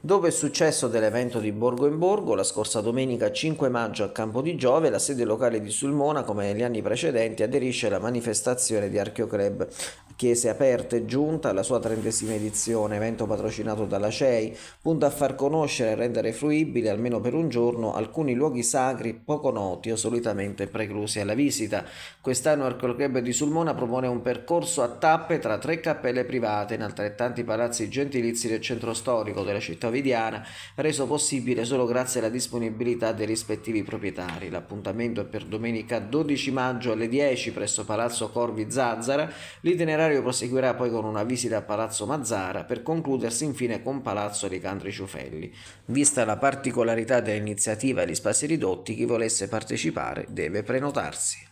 Dopo il successo dell'evento di Borgo in Borgo, la scorsa domenica 5 maggio a Campo di Giove, la sede locale di Sulmona, come negli anni precedenti, aderisce alla manifestazione di Archeoclub Chiese Aperte è giunta alla sua trentesima edizione, evento patrocinato dalla CEI, punta a far conoscere e rendere fruibili almeno per un giorno alcuni luoghi sacri poco noti o solitamente preclusi alla visita. Quest'anno Arcol Club di Sulmona propone un percorso a tappe tra tre cappelle private in altrettanti palazzi gentilizi del centro storico della città vidiana, reso possibile solo grazie alla disponibilità dei rispettivi proprietari. L'appuntamento è per domenica 12 maggio alle 10 presso Palazzo Corvi Zazzara, l'itinerario funerario proseguirà poi con una visita a Palazzo Mazzara per concludersi infine con Palazzo dei Cantri Ciufelli. Vista la particolarità dell'iniziativa e gli spazi ridotti, chi volesse partecipare deve prenotarsi.